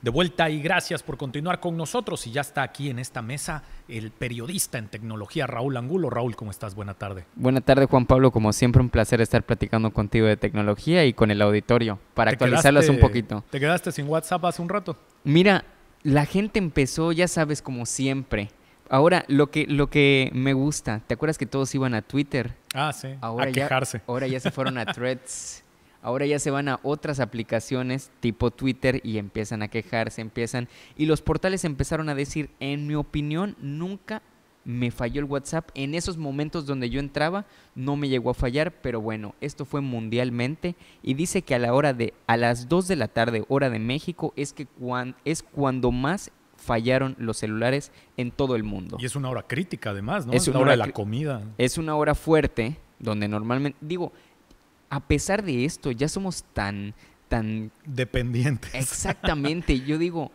De vuelta y gracias por continuar con nosotros. Y ya está aquí en esta mesa el periodista en tecnología Raúl Angulo. Raúl, ¿cómo estás? Buena tarde. Buena tarde, Juan Pablo. Como siempre, un placer estar platicando contigo de tecnología y con el auditorio para actualizarlas un poquito. ¿Te quedaste sin WhatsApp hace un rato? Mira, la gente empezó, ya sabes, como siempre. Ahora, lo que, lo que me gusta, ¿te acuerdas que todos iban a Twitter? Ah, sí. a quejarse. ahora ya se fueron a Threads. Ahora ya se van a otras aplicaciones tipo Twitter y empiezan a quejarse, empiezan... Y los portales empezaron a decir, en mi opinión, nunca me falló el WhatsApp. En esos momentos donde yo entraba, no me llegó a fallar, pero bueno, esto fue mundialmente. Y dice que a la hora de, a las 2 de la tarde, hora de México, es, que es cuando más fallaron los celulares en todo el mundo. Y es una hora crítica además, ¿no? Es, una, hora de la comida. Es una hora fuerte, donde normalmente, digo, a pesar de esto, ya somos tan, tan... Dependientes. Exactamente. Yo digo,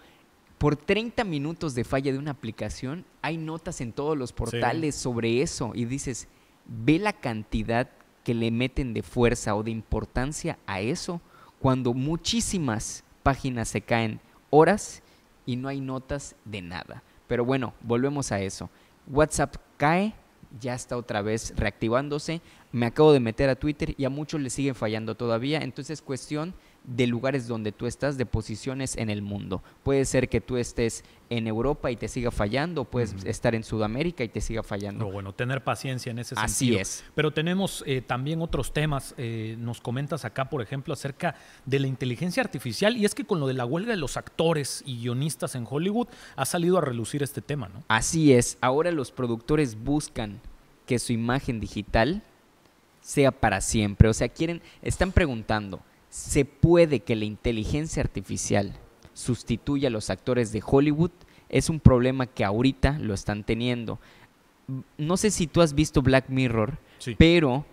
por 30 minutos de falla de una aplicación, hay notas en todos los portales sobre eso y dices, ve la cantidad que le meten de fuerza o de importancia a eso cuando muchísimas páginas se caen horas y no hay notas de nada. Pero bueno, volvemos a eso. WhatsApp cae, ya está otra vez reactivándose. Me acabo de meter a Twitter y a muchos les siguen fallando todavía. Entonces, cuestión de lugares donde tú estás, de posiciones en el mundo. Puede ser que tú estés en Europa y te siga fallando, puedes estar en Sudamérica y te siga fallando. No, bueno, tener paciencia en ese sentido. Así es. Pero tenemos eh, también otros temas. Eh, nos comentas acá, por ejemplo, acerca de la inteligencia artificial y es que con lo de la huelga de los actores y guionistas en Hollywood ha salido a relucir este tema, ¿no? Así es. Ahora los productores buscan que su imagen digital sea para siempre. O sea, quieren, están preguntando se puede que la inteligencia artificial sustituya a los actores de Hollywood, es un problema que ahorita lo están teniendo. No sé si tú has visto Black Mirror, pero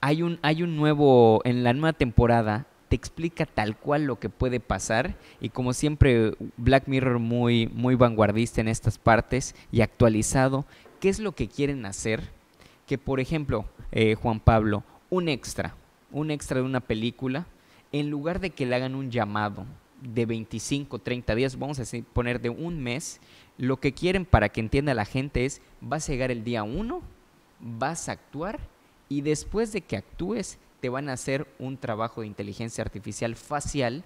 hay un, nuevo, en la nueva temporada, te explica tal cual lo que puede pasar y como siempre Black Mirror muy, muy vanguardista en estas partes y actualizado, ¿qué es lo que quieren hacer? Que por ejemplo, eh, Juan Pablo, un extra, un extra de una película, en lugar de que le hagan un llamado de 25, 30 días, vamos a poner de un mes, lo que quieren para que entienda la gente es, vas a llegar el día uno, vas a actuar y después de que actúes te van a hacer un trabajo de inteligencia artificial facial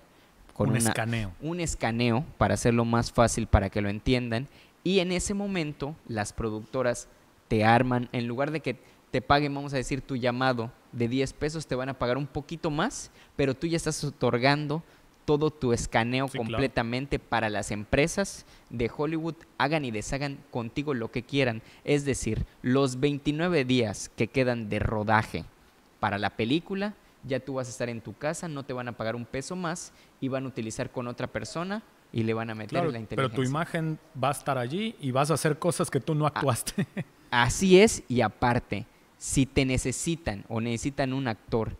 con un escaneo. Un escaneo para hacerlo más fácil para que lo entiendan y en ese momento las productoras te arman en lugar de que te paguen, vamos a decir, tu llamado de 10 pesos te van a pagar un poquito más, pero tú ya estás otorgando todo tu escaneo completamente para las empresas de Hollywood hagan y deshagan contigo lo que quieran. Es decir, los 29 días que quedan de rodaje para la película, ya tú vas a estar en tu casa, no te van a pagar un peso más y van a utilizar con otra persona y le van a meter la inteligencia. Pero tu imagen va a estar allí y vas a hacer cosas que tú no ah, actuaste. Así es y aparte, si te necesitan o necesitan un actor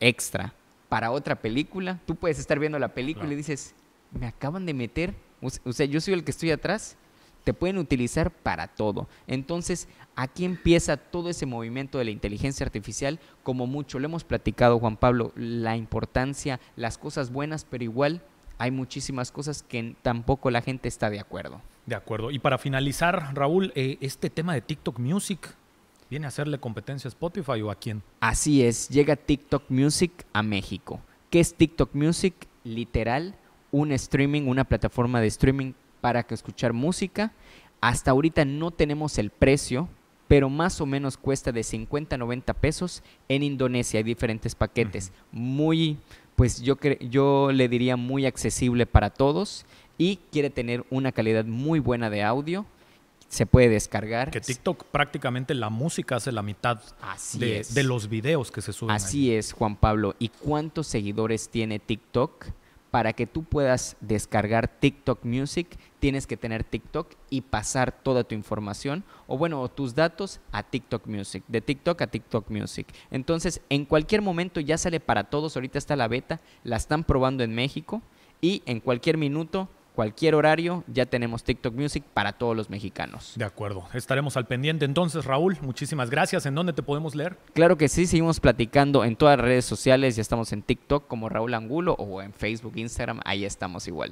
extra para otra película, tú puedes estar viendo la película y dices, me acaban de meter, o sea, yo soy el que estoy atrás, te pueden utilizar para todo. Entonces, aquí empieza todo ese movimiento de la inteligencia artificial, como mucho lo hemos platicado, Juan Pablo, la importancia, las cosas buenas, pero igual hay muchísimas cosas que tampoco la gente está de acuerdo. De acuerdo. Y para finalizar, Raúl, eh, este tema de TikTok Music, ¿Viene a hacerle competencia a Spotify o a quién? Así es, llega TikTok Music a México. ¿Qué es TikTok Music? Literal, un streaming, una plataforma de streaming para escuchar música. Hasta ahorita no tenemos el precio, pero más o menos cuesta de 50 a 90 pesos. En Indonesia hay diferentes paquetes, muy, pues yo, yo le diría muy accesible para todos y quiere tener una calidad muy buena de audio se puede descargar. Que TikTok prácticamente la música hace la mitad Así de, los videos que se suben. Así es, Juan Pablo. ¿Y cuántos seguidores tiene TikTok? Para que tú puedas descargar TikTok Music, tienes que tener TikTok y pasar toda tu información o bueno, tus datos a TikTok Music, de TikTok a TikTok Music. Entonces, en cualquier momento ya sale para todos, ahorita está la beta, la están probando en México y en cualquier minuto cualquier horario, ya tenemos TikTok Music para todos los mexicanos. De acuerdo, estaremos al pendiente. Entonces, Raúl, muchísimas gracias. ¿En dónde te podemos leer? Claro que sí, seguimos platicando en todas las redes sociales, ya estamos en TikTok como Raúl Angulo o en Facebook, Instagram, ahí estamos igual.